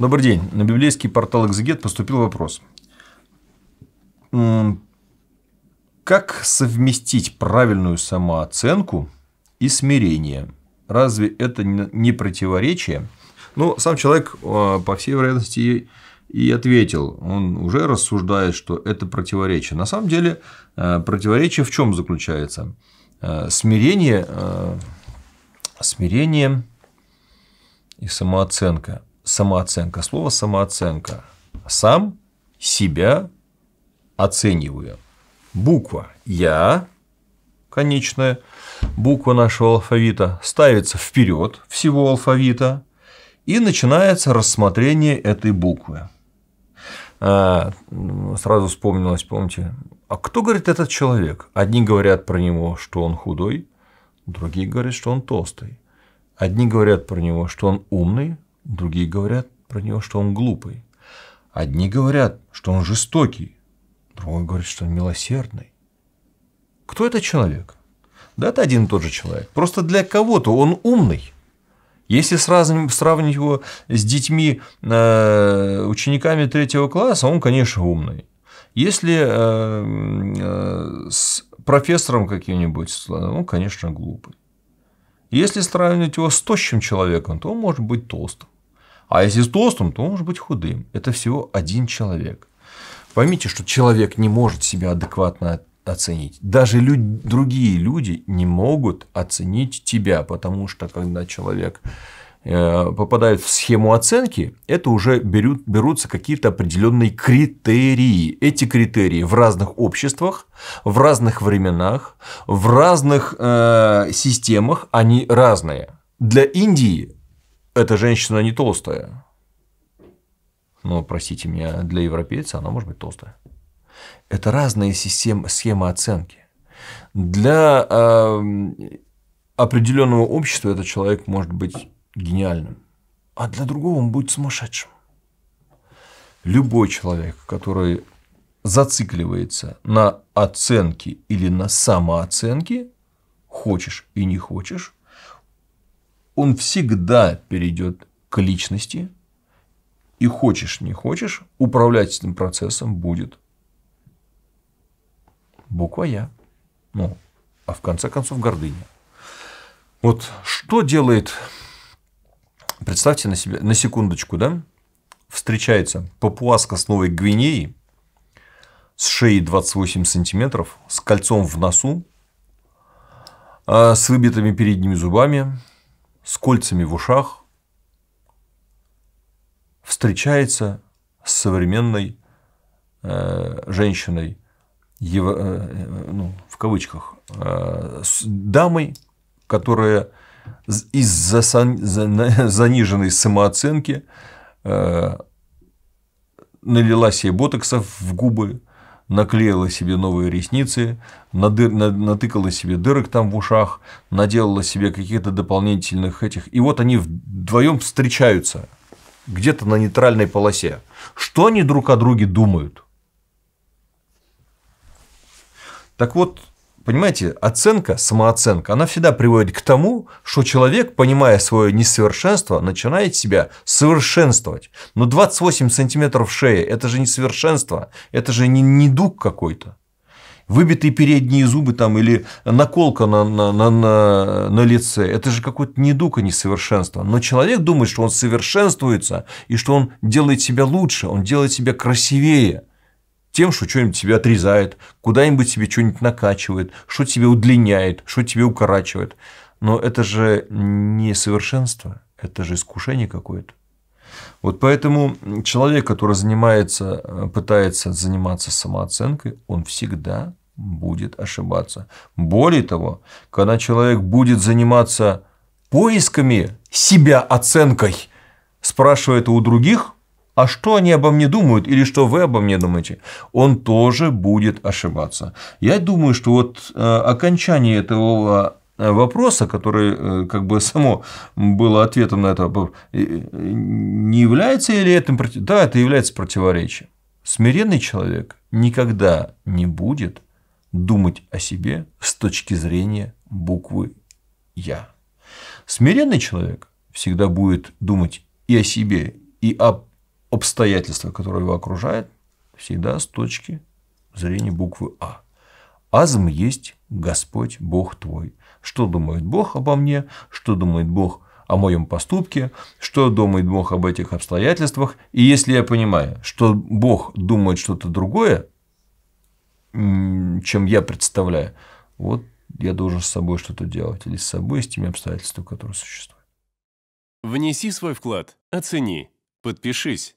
Добрый день. На библейский портал «Экзегет» поступил вопрос. Как совместить правильную самооценку и смирение? Разве это не противоречие? Ну, сам человек, а, по всей вероятности, и ответил. Он уже рассуждает, что это противоречие. На самом деле, а, противоречие в чем заключается? А, смирение, смирение и самооценка – самооценка. Слово самооценка. Сам себя оцениваю. Буква «Я» конечная, буква нашего алфавита ставится вперед всего алфавита, и начинается рассмотрение этой буквы. А, сразу вспомнилось, помните, а кто говорит этот человек? Одни говорят про него, что он худой, другие говорят, что он толстый. Одни говорят про него, что он умный, Другие говорят про него, что он глупый. Одни говорят, что он жестокий. Другой говорит, что он милосердный. Кто этот человек? Да это один и тот же человек. Просто для кого-то он умный. Если сравнить его с детьми, э, учениками третьего класса, он, конечно, умный. Если э, э, с профессором каким-нибудь, он, конечно, глупый. Если сравнивать его с тощим человеком, то он может быть толстым. А если с толстым, то он может быть худым. Это всего один человек. Поймите, что человек не может себя адекватно оценить. Даже люд... другие люди не могут оценить тебя, потому что когда человек Э, попадают в схему оценки, это уже берут, берутся какие-то определенные критерии. Эти критерии в разных обществах, в разных временах, в разных э, системах, они разные. Для Индии эта женщина не толстая. Ну, простите меня, для европейца она может быть толстая. Это разные системы, схемы оценки. Для э, определенного общества этот человек может быть гениальным, а для другого он будет сумасшедшим. Любой человек, который зацикливается на оценке или на самооценке, хочешь и не хочешь, он всегда перейдет к личности, и хочешь не хочешь, управлять этим процессом будет буква Я. Ну, а в конце концов гордыня. Вот что делает Представьте на, себе, на секундочку, да? Встречается папуаска с Новой Гвинеей с шеей 28 сантиметров, с кольцом в носу, а, с выбитыми передними зубами, с кольцами в ушах, встречается с современной э, женщиной, э, э, ну, в кавычках, с дамой, которая из-за заниженной самооценки э, налила себе ботоксов в губы, наклеила себе новые ресницы, натыкала себе дырок там в ушах, наделала себе каких-то дополнительных этих. И вот они вдвоем встречаются где-то на нейтральной полосе. Что они друг о друге думают? Так вот, Понимаете, оценка, самооценка, она всегда приводит к тому, что человек, понимая свое несовершенство, начинает себя совершенствовать. Но 28 сантиметров шеи – это же несовершенство, это же не недуг какой-то. Выбитые передние зубы там или наколка на, на, на, на, на лице – это же какой-то недуг и а несовершенство. Но человек думает, что он совершенствуется и что он делает себя лучше, он делает себя красивее – тем, что что-нибудь тебя отрезает, куда-нибудь тебе что-нибудь накачивает, что тебе удлиняет, что тебе укорачивает. Но это же не совершенство, это же искушение какое-то. Вот поэтому человек, который занимается, э, пытается заниматься самооценкой, он всегда будет ошибаться. Более того, когда человек будет заниматься поисками себя оценкой, спрашивая это у других – а что они обо мне думают или что вы обо мне думаете, он тоже будет ошибаться. Я думаю, что вот э, окончание этого э, вопроса, который э, как бы само было ответом на это, не является ли это Да, это является противоречием. Смиренный человек никогда не будет думать о себе с точки зрения буквы «я». Смиренный человек всегда будет думать и о себе, и о обстоятельства, которые его окружают, всегда с точки зрения буквы А. Азм есть Господь, Бог твой. Что думает Бог обо мне, что думает Бог о моем поступке, что думает Бог об этих обстоятельствах. И если я понимаю, что Бог думает что-то другое, чем я представляю, вот я должен с собой что-то делать или с собой, с теми обстоятельствами, которые существуют. Внеси свой вклад, оцени, подпишись